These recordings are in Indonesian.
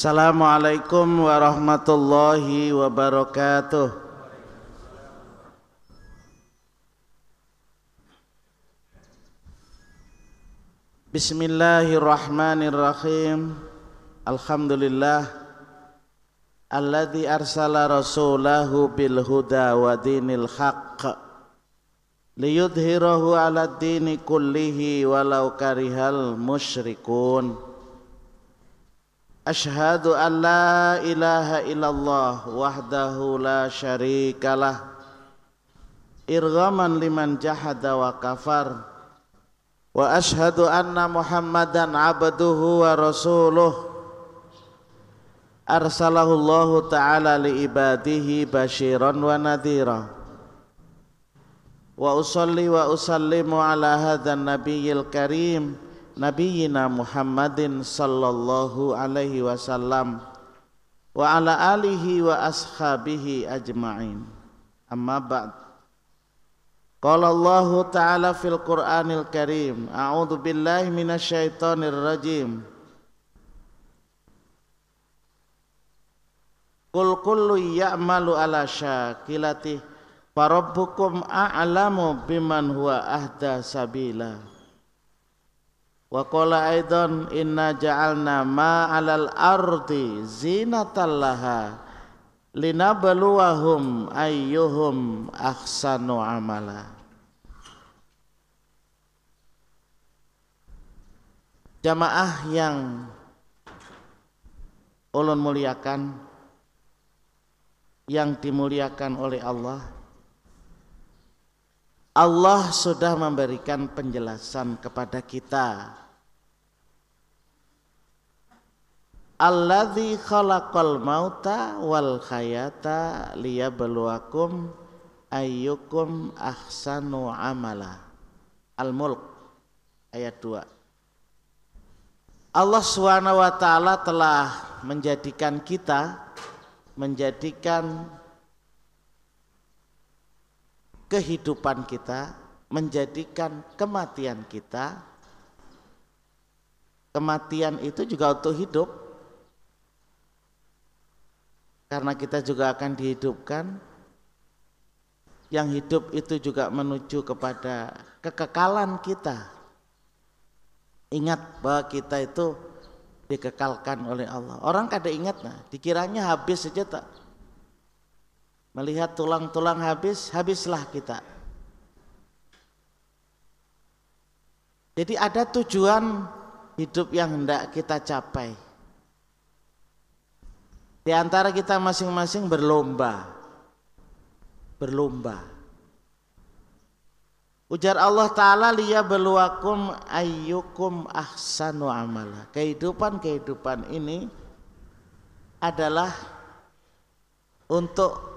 Assalamualaikum warahmatullahi wabarakatuh. Bismillahirrahmanirrahim. Alhamdulillah alladzi arsala rasulahu bilhuda huda wa dinil haqq liyudhhirahu 'ala dini kullihi walau karihal musyrikun. أشهد أن لا إله إلا الله وحده لا شريك له إرغما لمن جحد وكفر وأشهد أن محمدا عبده ورسوله أرسله الله تعالى لعباده بشيرا ونذيرا وأصلي وأسلم على هذا النبي الكريم nabiyina Muhammadin sallallahu alaihi wasallam wa ala alihi wa ajma'in amma ba'd qala ta'ala fil qur'anil karim a'udzu billahi minasyaitonir rajim Kul kullu ya'malu ala syakilatih Farabbukum a'lamu biman huwa ahda Wa qala aidan inna ja'alna ma 'alal ardi zinatal laha linabluwahum ayyuhum ahsanu amala. Jamaah yang ulun muliakan yang dimuliakan oleh Allah Allah sudah memberikan penjelasan kepada kita. Alladzi khalaqal mauta wal hayata liyabluwakum ayyukum ahsanu amala. Al-Mulk ayat 2. Allah Subhanahu wa taala telah menjadikan kita menjadikan kehidupan kita, menjadikan kematian kita kematian itu juga untuk hidup karena kita juga akan dihidupkan yang hidup itu juga menuju kepada kekekalan kita ingat bahwa kita itu dikekalkan oleh Allah orang kada ingat nah dikiranya habis saja tak melihat tulang-tulang habis, habislah kita. Jadi ada tujuan hidup yang hendak kita capai. Di antara kita masing-masing berlomba. Berlomba. Ujar Allah Ta'ala liya beluakum ayyukum ahsanu amala. Kehidupan-kehidupan ini adalah untuk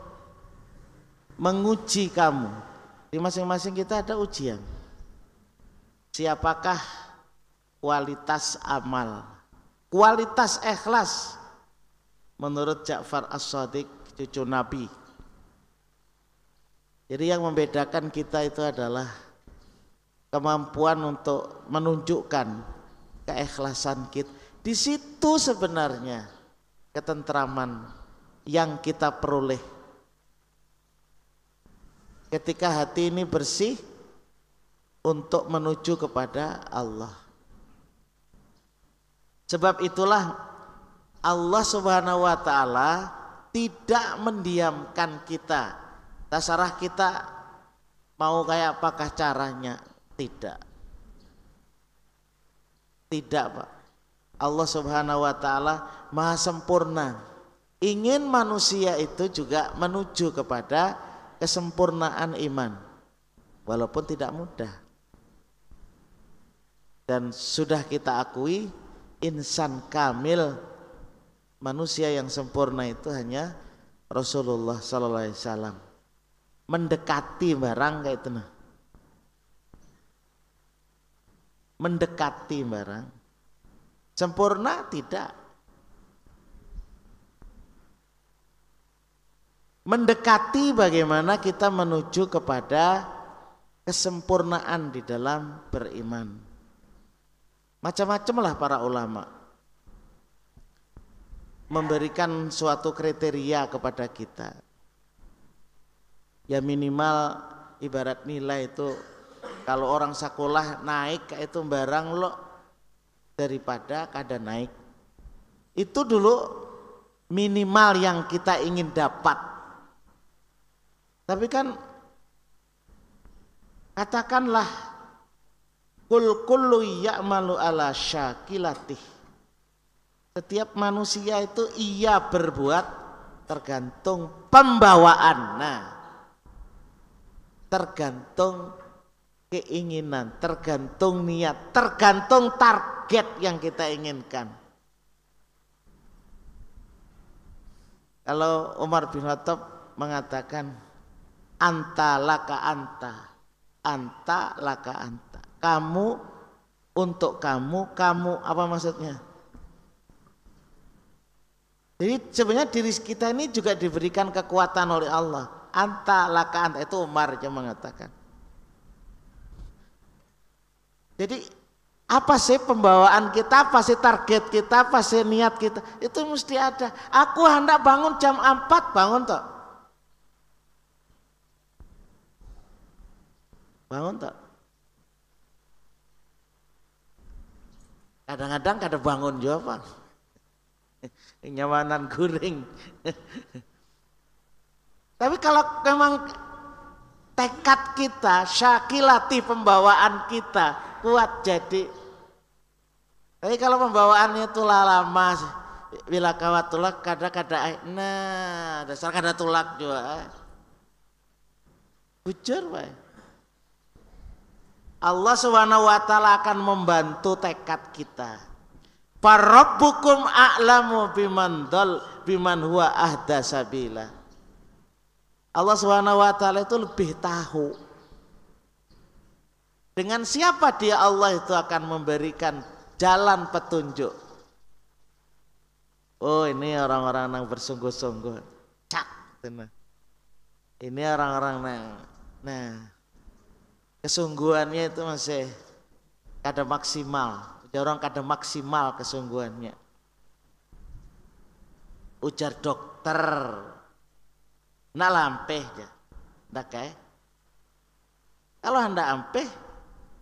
menguji kamu. Di masing-masing kita ada ujian. Siapakah kualitas amal, kualitas ikhlas menurut Ja'far As-Sadiq cucu Nabi. Jadi yang membedakan kita itu adalah kemampuan untuk menunjukkan keikhlasan kita. Di situ sebenarnya ketentraman yang kita peroleh ketika hati ini bersih untuk menuju kepada Allah. Sebab itulah Allah Subhanahu wa taala tidak mendiamkan kita. Tasarah kita mau kayak apakah caranya? Tidak. Tidak, Pak. Allah Subhanahu wa taala Maha sempurna. Ingin manusia itu juga menuju kepada kesempurnaan iman walaupun tidak mudah dan sudah kita akui insan kamil manusia yang sempurna itu hanya Rasulullah sallallahu alaihi wasallam mendekati barang kayak itu nah. mendekati barang sempurna tidak mendekati bagaimana kita menuju kepada kesempurnaan di dalam beriman. macam macam lah para ulama memberikan suatu kriteria kepada kita. Ya minimal ibarat nilai itu kalau orang sekolah naik itu barang lo daripada kada naik. Itu dulu minimal yang kita ingin dapat tapi kan katakanlah kul kullu ya'malu ala syakilatih. Setiap manusia itu ia berbuat tergantung pembawaan. Nah, tergantung keinginan, tergantung niat, tergantung target yang kita inginkan. Kalau Umar bin Khattab mengatakan Anta laka anta. Anta laka anta. Kamu untuk kamu, kamu apa maksudnya? Jadi sebenarnya diri kita ini juga diberikan kekuatan oleh Allah. Anta laka anta itu Umar yang mengatakan. Jadi apa sih pembawaan kita, apa sih target kita, apa sih niat kita? Itu mesti ada. Aku hendak bangun jam 4, bangun toh. Bangun tak? Kadang-kadang kada bangun jawaban. nyamanan guring. Tapi kalau memang tekad kita, syakilati pembawaan kita kuat jadi. Tapi kalau pembawaannya itu lama, bila kawat tulak kada kada nah dasar kada tulak juga. Bujur, Pak. Allah Subhanahu wa taala akan membantu tekad kita. Parabbukum a'lamu biman dal biman huwa ahda sabila. Allah Subhanahu wa taala itu lebih tahu dengan siapa dia Allah itu akan memberikan jalan petunjuk. Oh ini orang-orang yang bersungguh-sungguh. Cak. Ini orang-orang yang nah kesungguhannya itu masih kada maksimal orang kada maksimal kesungguhannya ujar dokter nak lampeh ya ndak kayak kalau anda ampeh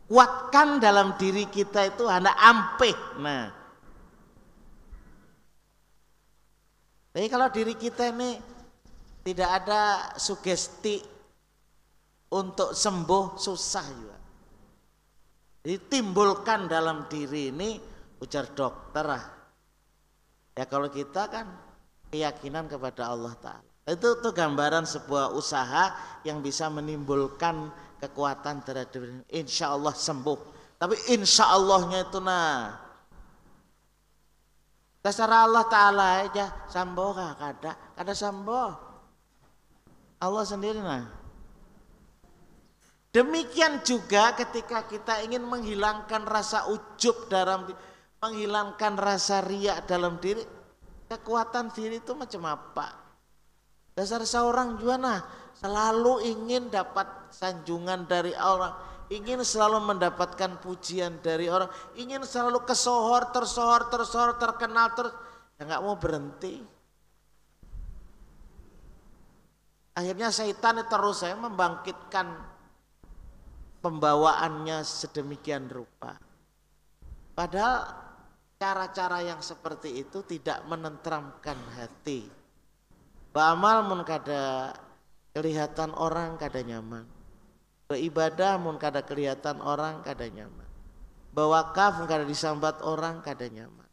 kuatkan dalam diri kita itu anda ampeh nah tapi kalau diri kita ini tidak ada sugesti untuk sembuh susah juga. Ditimbulkan dalam diri ini ujar dokter Ya kalau kita kan keyakinan kepada Allah Ta'ala. Itu tuh gambaran sebuah usaha yang bisa menimbulkan kekuatan terhadap Insya Allah sembuh. Tapi insya Allahnya itu nah. Terserah Allah Ta'ala aja. sembuh kada. Kada sembuh. Allah sendiri nah. Demikian juga ketika kita ingin menghilangkan rasa ujub dalam menghilangkan rasa riak dalam diri, kekuatan diri itu macam apa? Dasar seorang juana ah, selalu ingin dapat sanjungan dari orang, ingin selalu mendapatkan pujian dari orang, ingin selalu kesohor, tersohor, tersohor, terkenal terus, ya nggak mau berhenti. Akhirnya setan terus saya membangkitkan pembawaannya sedemikian rupa. Padahal cara-cara yang seperti itu tidak menentramkan hati. Ba'amal mun kada kelihatan orang kada nyaman. Beribadah mun kada kelihatan orang kada nyaman. Bawakaf mun kada disambat orang kada nyaman.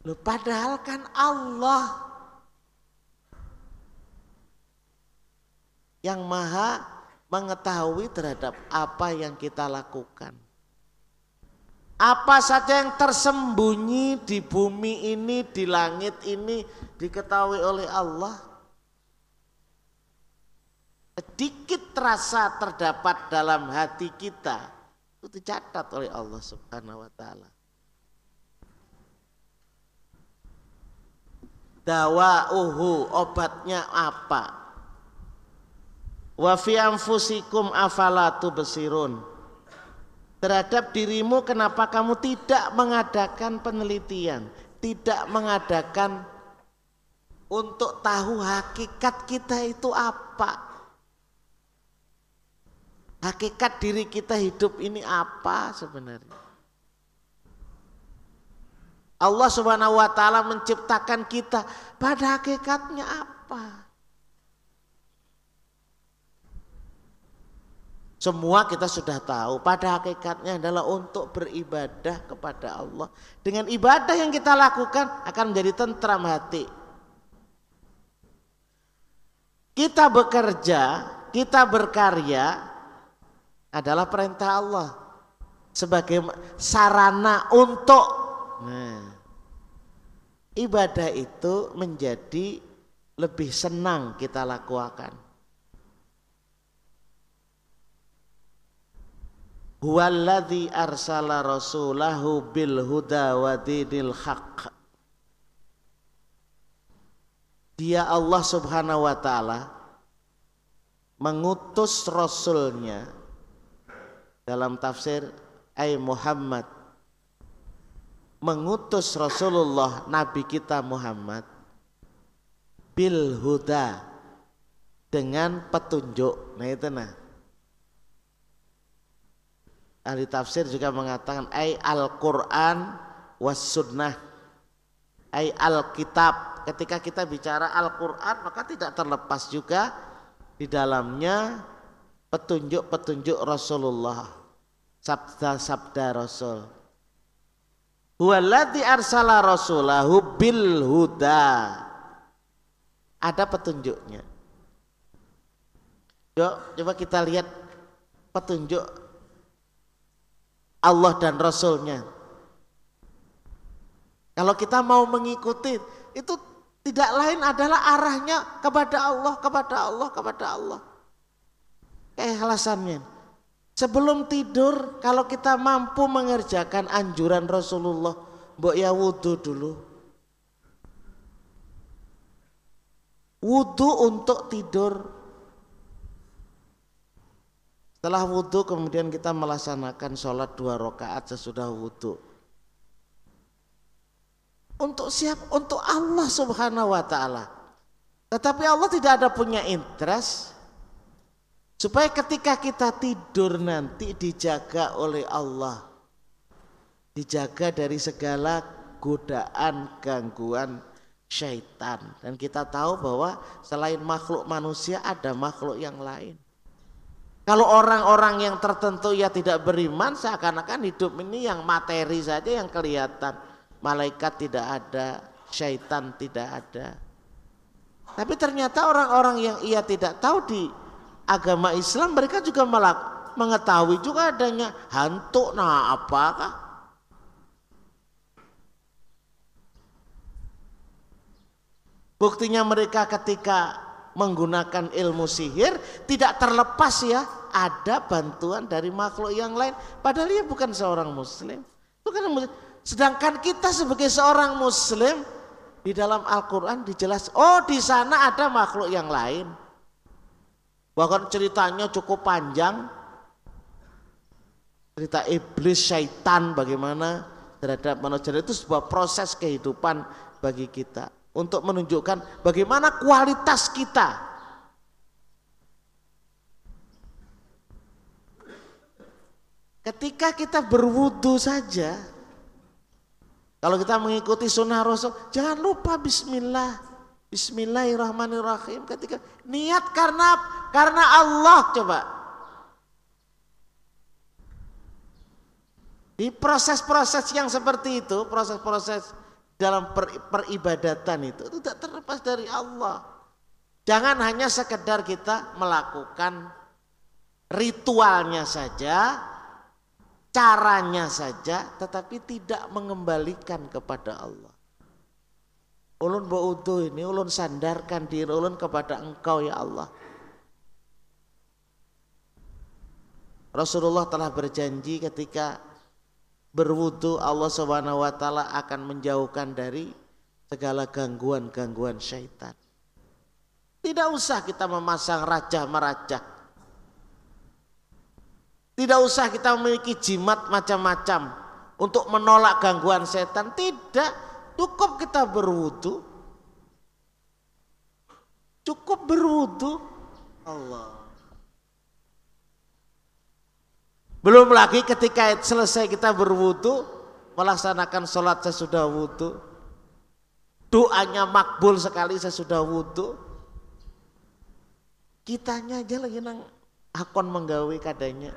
Loh, padahal kan Allah yang maha mengetahui terhadap apa yang kita lakukan. Apa saja yang tersembunyi di bumi ini, di langit ini diketahui oleh Allah. Sedikit rasa terdapat dalam hati kita itu dicatat oleh Allah Subhanahu wa taala. uhu obatnya apa? Wa fi anfusikum afala tubsirun. Terhadap dirimu kenapa kamu tidak mengadakan penelitian, tidak mengadakan untuk tahu hakikat kita itu apa? Hakikat diri kita hidup ini apa sebenarnya? Allah Subhanahu wa taala menciptakan kita pada hakikatnya apa? Semua kita sudah tahu pada hakikatnya adalah untuk beribadah kepada Allah. Dengan ibadah yang kita lakukan akan menjadi tentram hati. Kita bekerja, kita berkarya adalah perintah Allah sebagai sarana untuk nah, ibadah itu menjadi lebih senang kita lakukan Huwallazi arsala rasulahu bil huda wa dinil haq. Dia Allah Subhanahu wa taala mengutus rasulnya dalam tafsir Ay Muhammad mengutus Rasulullah nabi kita Muhammad bil huda dengan petunjuk. Nah itu nah ahli tafsir juga mengatakan ay Al-Qur'an was sunnah ay Al-Kitab ketika kita bicara Al-Qur'an maka tidak terlepas juga di dalamnya petunjuk-petunjuk Rasulullah sabda-sabda Rasul Huwaladzi arsala rasulahu bil huda ada petunjuknya Yuk, coba kita lihat petunjuk Allah dan Rasulnya. Kalau kita mau mengikuti, itu tidak lain adalah arahnya kepada Allah, kepada Allah, kepada Allah. alasannya. Sebelum tidur, kalau kita mampu mengerjakan anjuran Rasulullah, mbok ya wudhu dulu. Wudhu untuk tidur, setelah wudhu kemudian kita melaksanakan sholat dua rakaat sesudah wudhu. Untuk siap untuk Allah subhanahu wa ta'ala. Tetapi Allah tidak ada punya interest supaya ketika kita tidur nanti dijaga oleh Allah. Dijaga dari segala godaan, gangguan syaitan. Dan kita tahu bahwa selain makhluk manusia ada makhluk yang lain. Kalau orang-orang yang tertentu ya tidak beriman seakan-akan hidup ini yang materi saja yang kelihatan. Malaikat tidak ada, syaitan tidak ada. Tapi ternyata orang-orang yang ia tidak tahu di agama Islam mereka juga malah mengetahui juga adanya hantu nah apakah Buktinya mereka ketika menggunakan ilmu sihir tidak terlepas ya ada bantuan dari makhluk yang lain padahal dia bukan seorang muslim bukan muslim. sedangkan kita sebagai seorang muslim di dalam Al-Qur'an dijelas oh di sana ada makhluk yang lain bahkan ceritanya cukup panjang cerita iblis syaitan bagaimana terhadap manusia itu sebuah proses kehidupan bagi kita untuk menunjukkan bagaimana kualitas kita Ketika kita berwudu saja, kalau kita mengikuti sunnah Rasul, jangan lupa Bismillah, Bismillahirrahmanirrahim. Ketika niat karena karena Allah coba. Di proses-proses yang seperti itu, proses-proses dalam per, peribadatan itu tidak terlepas dari Allah. Jangan hanya sekedar kita melakukan ritualnya saja, caranya saja, tetapi tidak mengembalikan kepada Allah. Ulun bautu ini, ulun sandarkan diri ulun kepada engkau ya Allah. Rasulullah telah berjanji ketika berwudu Allah Subhanahu wa taala akan menjauhkan dari segala gangguan-gangguan syaitan. Tidak usah kita memasang raja-meraja. Tidak usah kita memiliki jimat macam-macam untuk menolak gangguan setan. Tidak. Cukup kita berwudu. Cukup berwudu. Allah. Belum lagi ketika selesai kita berwudu, melaksanakan sholat sesudah wudu, doanya makbul sekali sesudah wudu, kitanya aja lagi nang akon menggawe kadanya.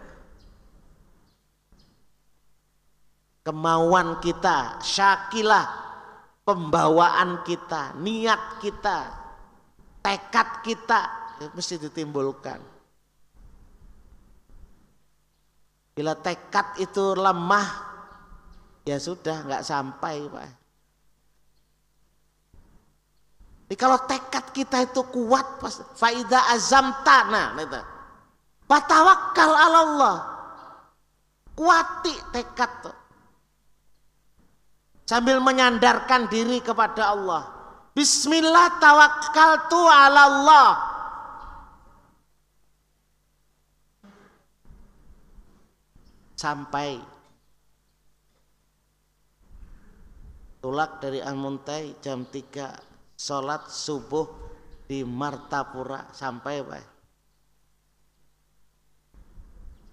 Kemauan kita, syakilah, pembawaan kita, niat kita, tekad kita ya mesti ditimbulkan. Bila tekad itu lemah, ya sudah nggak sampai, Pak. Jadi kalau tekad kita itu kuat, faida azam tanah, itu. Patawakal Allah. Kuati tekad tuh. Sambil menyandarkan diri kepada Allah. Bismillah tawakkaltu ala Allah. sampai tulak dari Almuntai jam 3 sholat subuh di Martapura sampai Pak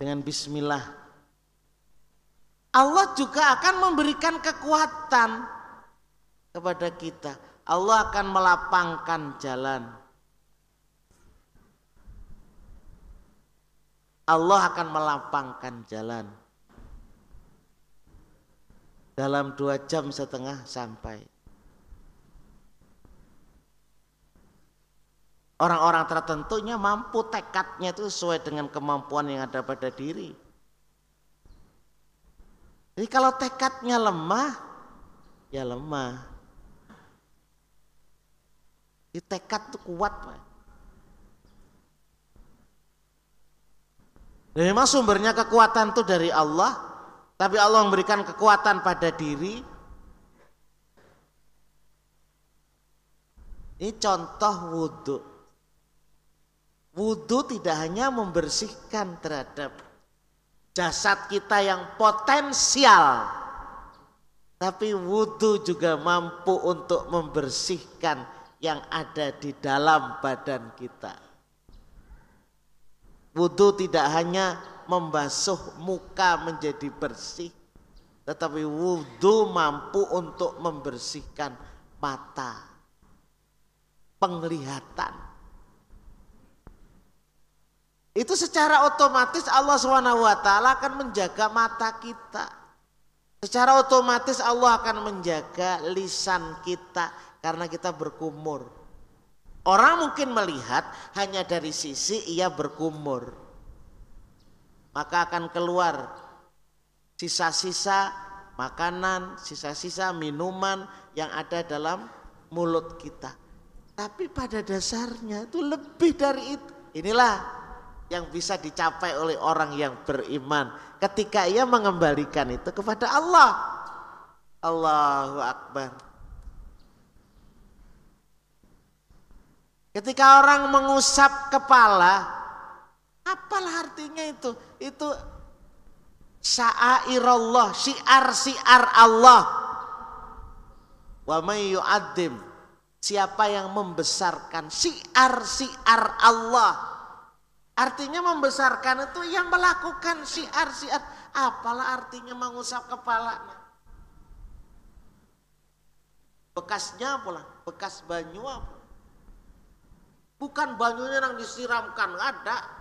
dengan bismillah Allah juga akan memberikan kekuatan kepada kita Allah akan melapangkan jalan Allah akan melapangkan jalan dalam dua jam setengah sampai. Orang-orang tertentunya mampu tekadnya itu sesuai dengan kemampuan yang ada pada diri. Jadi kalau tekadnya lemah, ya lemah. Di tekad itu kuat, Pak. Dan memang sumbernya kekuatan itu dari Allah, tapi Allah memberikan kekuatan pada diri. Ini contoh wudhu. Wudhu tidak hanya membersihkan terhadap jasad kita yang potensial. Tapi wudhu juga mampu untuk membersihkan yang ada di dalam badan kita. Wudhu tidak hanya membasuh muka menjadi bersih, tetapi wudhu mampu untuk membersihkan mata, penglihatan. Itu secara otomatis Allah SWT akan menjaga mata kita. Secara otomatis Allah akan menjaga lisan kita karena kita berkumur. Orang mungkin melihat hanya dari sisi ia berkumur maka akan keluar sisa-sisa makanan, sisa-sisa minuman yang ada dalam mulut kita. Tapi pada dasarnya itu lebih dari itu. Inilah yang bisa dicapai oleh orang yang beriman ketika ia mengembalikan itu kepada Allah. Allahu Akbar. Ketika orang mengusap kepala, Apalah artinya itu? Itu Allah, syiar-syiar Allah. Wa may yu'addim siapa yang membesarkan syiar-syiar Allah. Artinya membesarkan itu yang melakukan syiar-syiar. Apalah artinya mengusap kepala Bekasnya pula, bekas banyu apa? Bukan banyunya yang disiramkan, ada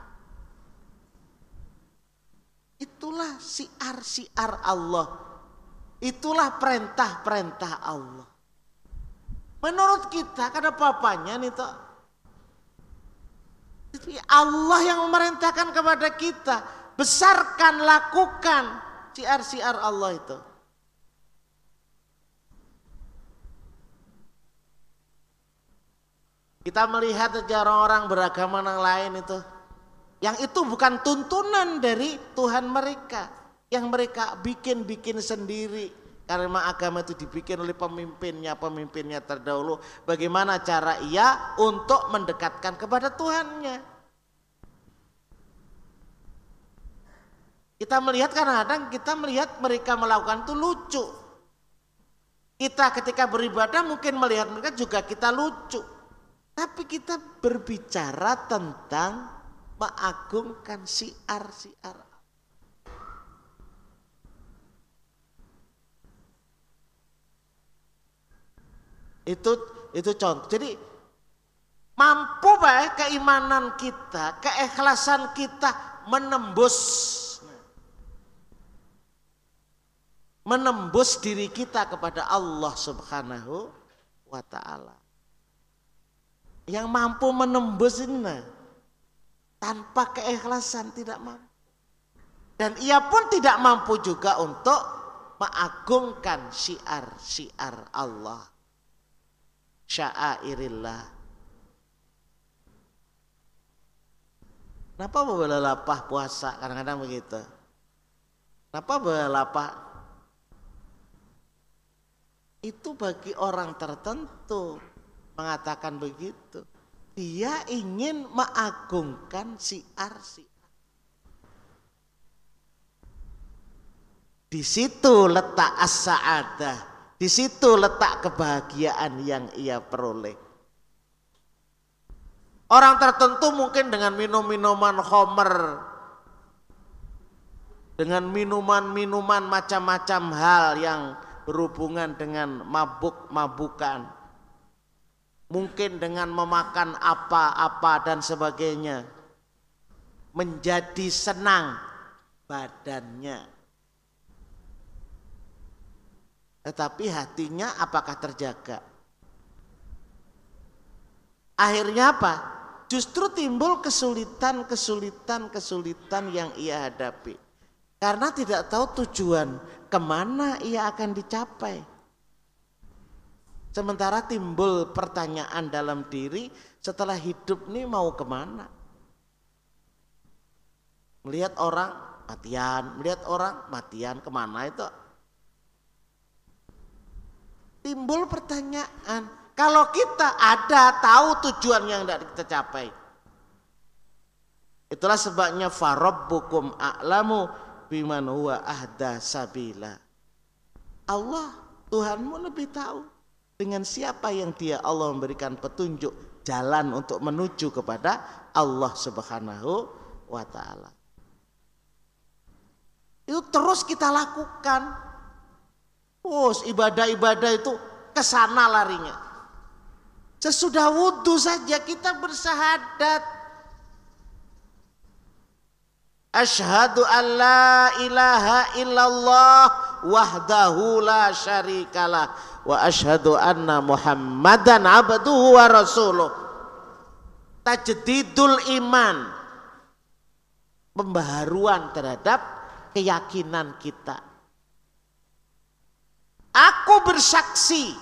Itulah siar-siar Allah. Itulah perintah-perintah Allah. Menurut kita karena papanya nih toh. Allah yang memerintahkan kepada kita, besarkan, lakukan siar-siar Allah itu. Kita melihat sejarah orang beragama yang lain itu yang itu bukan tuntunan dari Tuhan mereka. Yang mereka bikin-bikin sendiri. Karena agama itu dibikin oleh pemimpinnya, pemimpinnya terdahulu. Bagaimana cara ia untuk mendekatkan kepada Tuhannya. Kita melihat kadang-kadang kita melihat mereka melakukan itu lucu. Kita ketika beribadah mungkin melihat mereka juga kita lucu. Tapi kita berbicara tentang mengagungkan siar-siar itu itu contoh jadi mampu baik keimanan kita keikhlasan kita menembus menembus diri kita kepada Allah Subhanahu wa taala yang mampu menembus ini nah tanpa keikhlasan tidak mampu. Dan ia pun tidak mampu juga untuk mengagungkan syiar-syiar Allah. Sya'airillah. Kenapa lapah puasa? Kadang-kadang begitu. Kenapa lapah? Itu bagi orang tertentu mengatakan begitu. Dia ingin mengagungkan siar Arsi. Di situ letak as-sa'adah, di situ letak kebahagiaan yang ia peroleh. Orang tertentu mungkin dengan minum-minuman homer, dengan minuman-minuman macam-macam hal yang berhubungan dengan mabuk-mabukan mungkin dengan memakan apa-apa dan sebagainya menjadi senang badannya tetapi hatinya apakah terjaga akhirnya apa justru timbul kesulitan kesulitan kesulitan yang ia hadapi karena tidak tahu tujuan kemana ia akan dicapai Sementara timbul pertanyaan dalam diri setelah hidup ini mau kemana? Melihat orang matian, melihat orang matian kemana itu? Timbul pertanyaan. Kalau kita ada tahu tujuan yang tidak kita capai. Itulah sebabnya bukum a'lamu biman huwa ahda sabila. Allah Tuhanmu lebih tahu dengan siapa yang dia Allah memberikan petunjuk jalan untuk menuju kepada Allah Subhanahu wa taala. Itu terus kita lakukan. Terus ibadah-ibadah itu ke sana larinya. Sesudah wudhu saja kita bersahadat. Ashadu an la ilaha illallah wahdahu la syarikalah wa ashadu anna Muhammadan abduhu wa rasuluh. Tajdidul iman. Pembaharuan terhadap keyakinan kita. Aku bersaksi.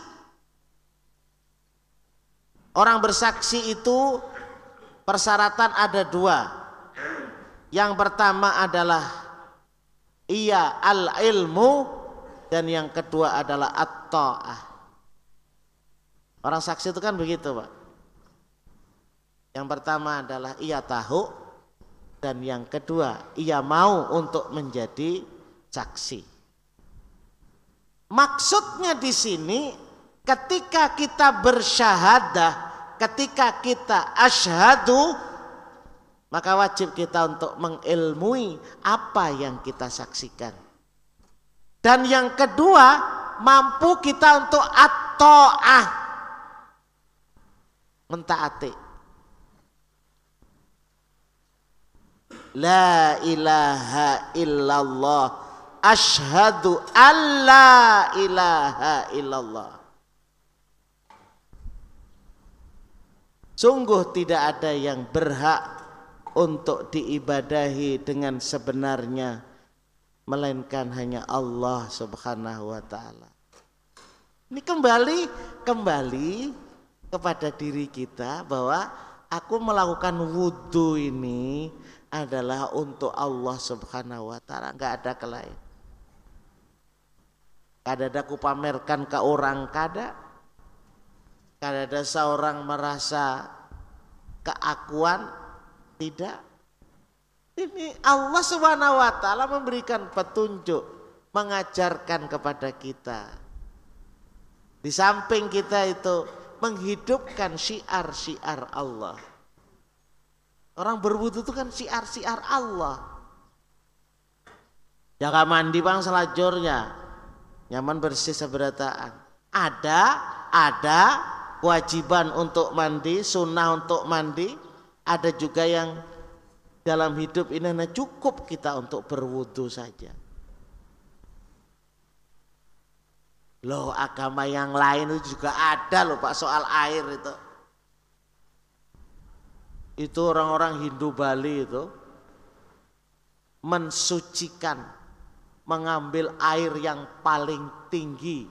Orang bersaksi itu persyaratan ada dua. Yang pertama adalah ia al ilmu dan yang kedua adalah at-ta'ah. Orang saksi itu kan begitu, Pak. Yang pertama adalah ia tahu dan yang kedua ia mau untuk menjadi saksi. Maksudnya di sini ketika kita bersyahadah, ketika kita asyhadu maka wajib kita untuk mengilmui apa yang kita saksikan. Dan yang kedua, mampu kita untuk atoah Mentaati. La ilaha illallah. Ashadu alla ilaha illallah. Sungguh tidak ada yang berhak untuk diibadahi dengan sebenarnya melainkan hanya Allah Subhanahu wa taala. Ini kembali kembali kepada diri kita bahwa aku melakukan wudhu ini adalah untuk Allah Subhanahu wa taala, enggak ada kelain. Kada ada kupamerkan pamerkan ke orang kada. kada ada seorang merasa keakuan tidak ini Allah Subhanahu wa taala memberikan petunjuk, mengajarkan kepada kita. Di samping kita itu menghidupkan syiar-syiar Allah. Orang berwudu itu kan syiar-syiar Allah. Jaga ya, mandi bang selajurnya. Nyaman bersih seberataan. Ada, ada kewajiban untuk mandi, sunnah untuk mandi. Ada juga yang dalam hidup ini hanya cukup kita untuk berwudu saja. Loh agama yang lain itu juga ada loh Pak soal air itu. Itu orang-orang Hindu Bali itu mensucikan mengambil air yang paling tinggi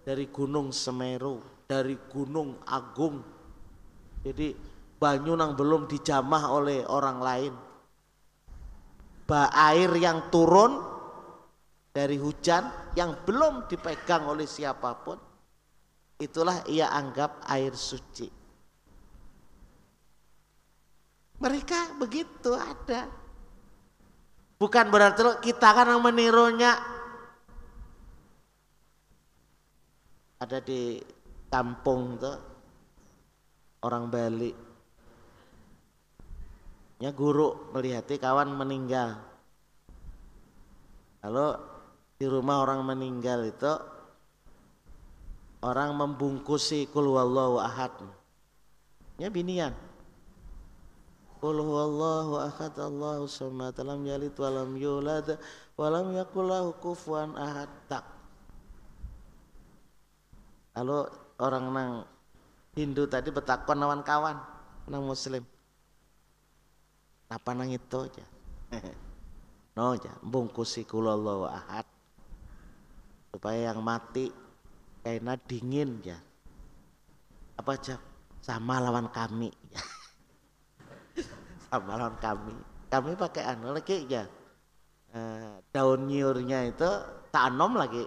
dari Gunung Semeru, dari Gunung Agung. Jadi banyu yang belum dijamah oleh orang lain Ba air yang turun dari hujan yang belum dipegang oleh siapapun itulah ia anggap air suci mereka begitu ada bukan berarti kita kan yang menirunya ada di kampung tuh orang Bali ya guru melihatnya kawan meninggal kalau di rumah orang meninggal itu orang membungkusi kul wallahu ahad ya binian kul wallahu ahad Allahu samad lam yalid wa lam yulad wa lam yakul lahu kufuwan ahad tak lalu orang nang Hindu tadi bertakon lawan kawan nang muslim apa nang itu aja no aja bungkusi kulallahu ahad supaya yang mati karena dingin ya apa aja sama lawan kami sama lawan kami kami pakai anu lagi ya e, daun nyurnya itu tanom lagi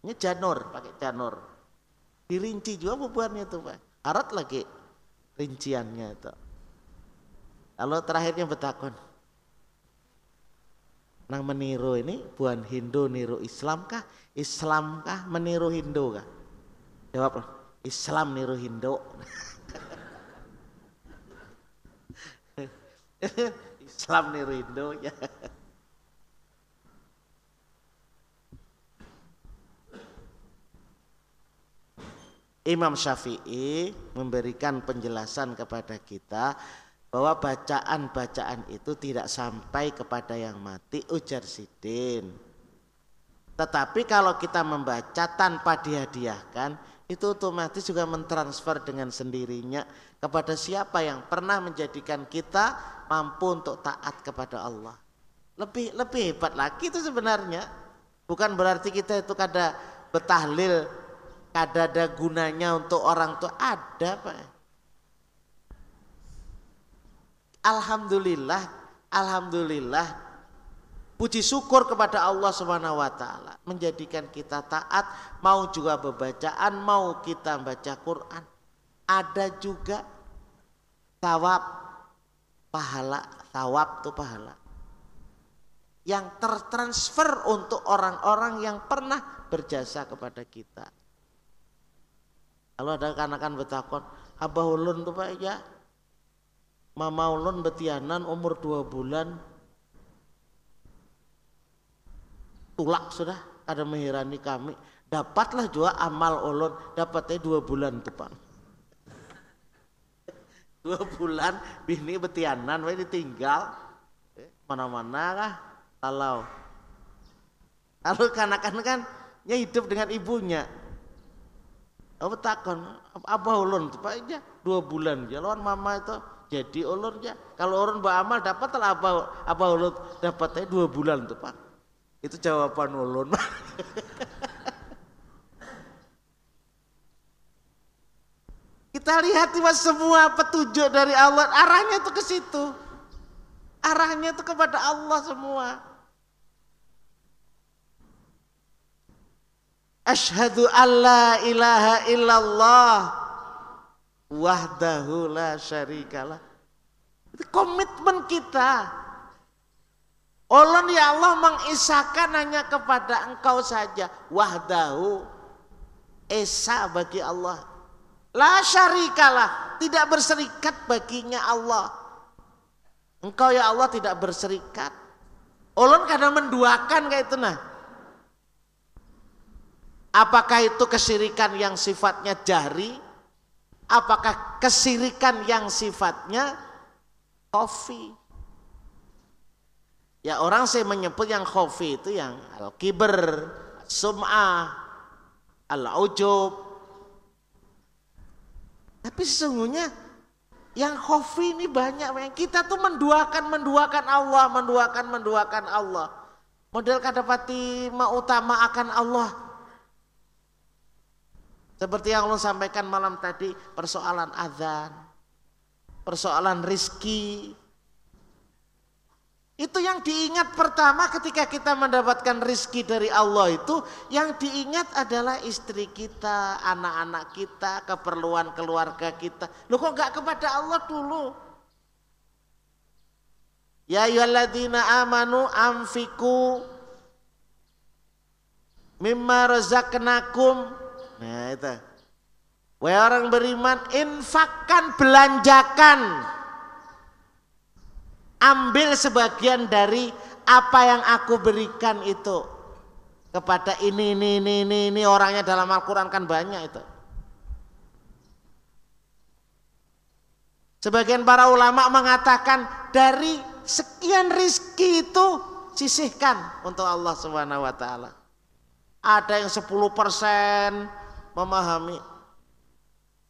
ini janur pakai janur dirinci juga bubuannya itu pak arat lagi rinciannya itu Lalu terakhirnya bertakon. Nang meniru ini buan Hindu niru Islam kah? Islam kah meniru Hindu kah? Jawab loh. Islam niru Hindu. Islam niru Hindu ya. Imam Syafi'i memberikan penjelasan kepada kita bahwa bacaan-bacaan itu tidak sampai kepada yang mati ujar Sidin. Tetapi kalau kita membaca tanpa dihadiahkan, itu otomatis juga mentransfer dengan sendirinya kepada siapa yang pernah menjadikan kita mampu untuk taat kepada Allah. Lebih lebih hebat lagi itu sebenarnya. Bukan berarti kita itu kada betahlil, kada ada gunanya untuk orang tuh ada, Pak Alhamdulillah, alhamdulillah. Puji syukur kepada Allah swt menjadikan kita taat, mau juga bebacaan, mau kita baca Quran. Ada juga tawab pahala, tawab tuh pahala yang tertransfer untuk orang-orang yang pernah berjasa kepada kita. Kalau ada kanakan betakon, abah ulun tuh pak ya, Mama mamaulon betianan umur dua bulan tulak sudah ada mengherani kami dapatlah juga amal ulun dapatnya dua bulan tuh pak dua bulan bini betianan wae ditinggal eh, mana-mana lah kalau kalau kanak-kanak kan ya hidup dengan ibunya apa takon apa ulun tuh pak ya, dua bulan jalan ya, mama itu jadi ulurnya kalau orang beramal dapat lah apa apa ulur dapatnya dua bulan tuh pak itu jawaban ulun kita lihat tiba semua petunjuk dari Allah arahnya tuh ke situ arahnya tuh kepada Allah semua Ashadu alla ilaha illallah wahdahu syarikalah. Itu komitmen kita. Olon ya Allah mengisahkan hanya kepada engkau saja. Wahdahu esa bagi Allah. La syarikalah. Tidak berserikat baginya Allah. Engkau ya Allah tidak berserikat. Olon kadang menduakan kayak itu nah. Apakah itu kesirikan yang sifatnya jari? Apakah kesirikan yang sifatnya kofi? Ya orang saya menyebut yang kofi itu yang al-kiber, sum'ah, al-ujub. Tapi sesungguhnya yang kofi ini banyak. yang Kita tuh menduakan, menduakan Allah, menduakan, menduakan Allah. Model kadapati utama akan Allah seperti yang Allah sampaikan malam tadi, persoalan azan, persoalan rizki. Itu yang diingat pertama ketika kita mendapatkan rizki dari Allah itu, yang diingat adalah istri kita, anak-anak kita, keperluan keluarga kita. Loh kok gak kepada Allah dulu? Ya ayyuhalladzina amanu amfiku mimma razaqnakum Nah itu. Wah orang beriman infakkan belanjakan ambil sebagian dari apa yang aku berikan itu kepada ini ini ini ini, ini orangnya dalam Al-Qur'an kan banyak itu. Sebagian para ulama mengatakan dari sekian rizki itu sisihkan untuk Allah Subhanahu wa taala. Ada yang 10 persen, memahami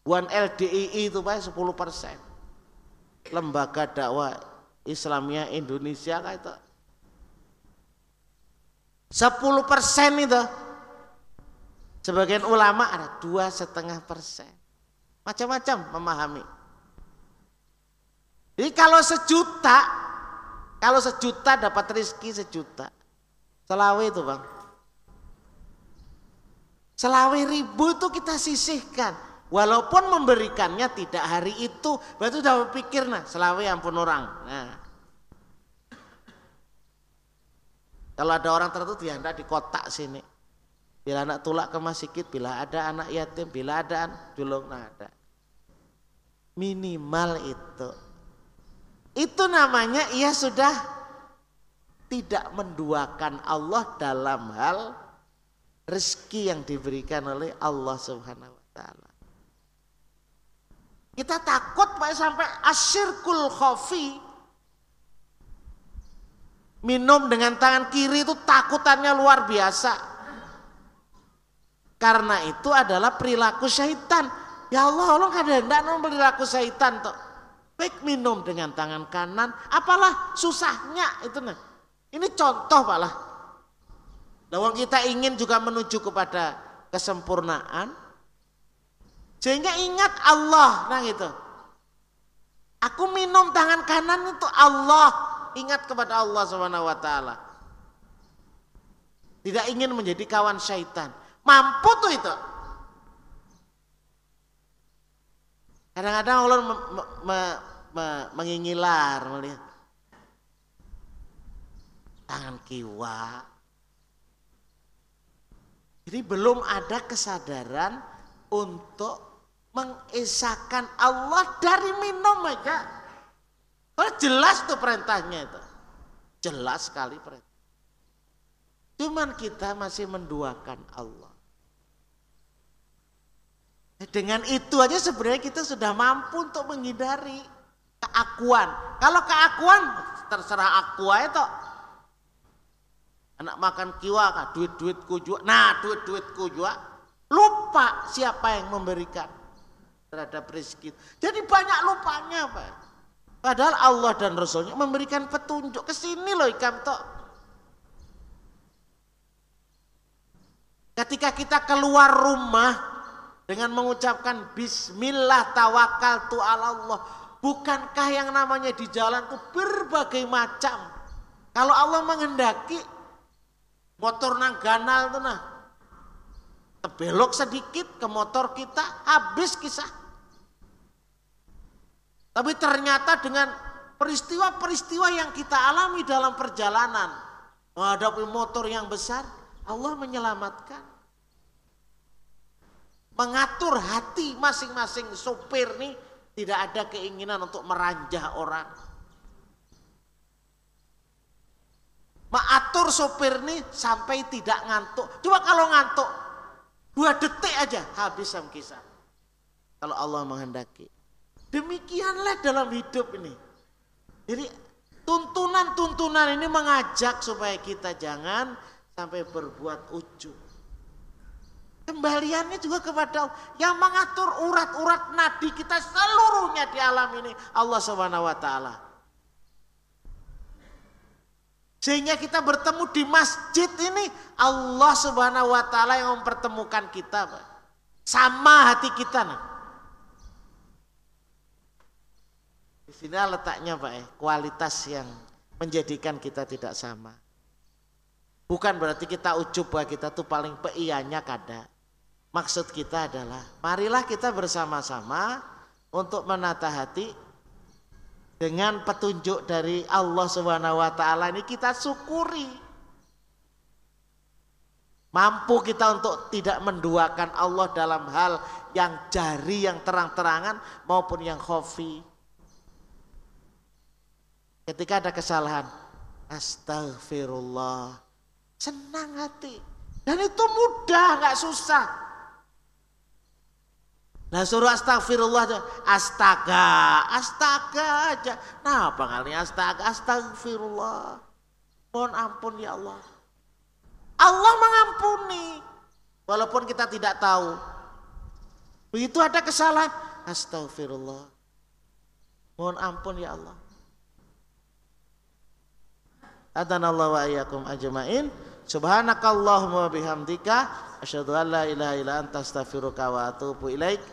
One LDII itu pak 10 persen lembaga dakwah Islamnya Indonesia itu 10 persen itu sebagian ulama ada dua setengah persen macam-macam memahami jadi kalau sejuta kalau sejuta dapat rezeki sejuta selawe itu bang Selawe ribu itu kita sisihkan. Walaupun memberikannya tidak hari itu, berarti sudah berpikir nah, selawe ya ampun orang. Nah. Kalau ada orang tertentu dia di kotak sini. Bila anak tulak ke masjid, bila ada anak yatim, bila ada anak julung, nah ada. Minimal itu. Itu namanya ia sudah tidak menduakan Allah dalam hal rezeki yang diberikan oleh Allah Subhanahu wa taala. Kita takut Pak sampai asyirkul khafi minum dengan tangan kiri itu takutannya luar biasa. Karena itu adalah perilaku syaitan. Ya Allah, Allah kadang-kadang perilaku syaitan tuh. Baik minum dengan tangan kanan, apalah susahnya itu nah. Ini contoh Pak lah. Lawang kita ingin juga menuju kepada kesempurnaan. Sehingga ingat Allah, nah gitu. Aku minum tangan kanan itu Allah, ingat kepada Allah Subhanahu wa taala. Tidak ingin menjadi kawan syaitan. Mampu tuh itu. Kadang-kadang Allah me, me, me, mengingilar melihat tangan kiwa, jadi belum ada kesadaran untuk mengesahkan Allah dari minum mereka. Oh, jelas tuh perintahnya itu. Jelas sekali perintah. Cuman kita masih menduakan Allah. Eh, dengan itu aja sebenarnya kita sudah mampu untuk menghindari keakuan. Kalau keakuan terserah aku aja toh anak makan kiwa kah duit duitku juga nah duit duitku juga lupa siapa yang memberikan terhadap rezeki jadi banyak lupanya pak padahal Allah dan Rasulnya memberikan petunjuk ke sini loh ikam tok ketika kita keluar rumah dengan mengucapkan bismillah tawakal tu Allah bukankah yang namanya di jalan itu berbagai macam kalau Allah menghendaki motor nang ganal tuh nah belok sedikit ke motor kita habis kisah tapi ternyata dengan peristiwa-peristiwa yang kita alami dalam perjalanan menghadapi motor yang besar Allah menyelamatkan mengatur hati masing-masing sopir nih tidak ada keinginan untuk meranjah orang Maatur sopir nih sampai tidak ngantuk. Coba kalau ngantuk, dua detik aja habis sama kisah. Kalau Allah menghendaki. Demikianlah dalam hidup ini. Jadi tuntunan-tuntunan ini mengajak supaya kita jangan sampai berbuat ujung. Kembaliannya juga kepada Allah. Yang mengatur urat-urat nadi kita seluruhnya di alam ini. Allah subhanahu wa ta'ala. Sehingga kita bertemu di masjid ini Allah Subhanahu wa taala yang mempertemukan kita, Sama hati kita nah. Di sini letaknya, Pak, eh, kualitas yang menjadikan kita tidak sama. Bukan berarti kita ujub bahwa kita tuh paling peianya kada. Maksud kita adalah marilah kita bersama-sama untuk menata hati dengan petunjuk dari Allah Swt ini kita syukuri. Mampu kita untuk tidak menduakan Allah dalam hal yang jari, yang terang-terangan maupun yang khafi. Ketika ada kesalahan, astagfirullah. Senang hati. Dan itu mudah, nggak susah. Nah suruh astagfirullah aja. Astaga, astaga aja. Nah kali astaga, astagfirullah. Mohon ampun ya Allah. Allah mengampuni. Walaupun kita tidak tahu. Begitu ada kesalahan. Astagfirullah. Mohon ampun ya Allah. Allah wa ayyakum ajmain. Subhanakallahumma bihamdika asyhadu an la ilaha illa anta astaghfiruka wa atubu ilaika.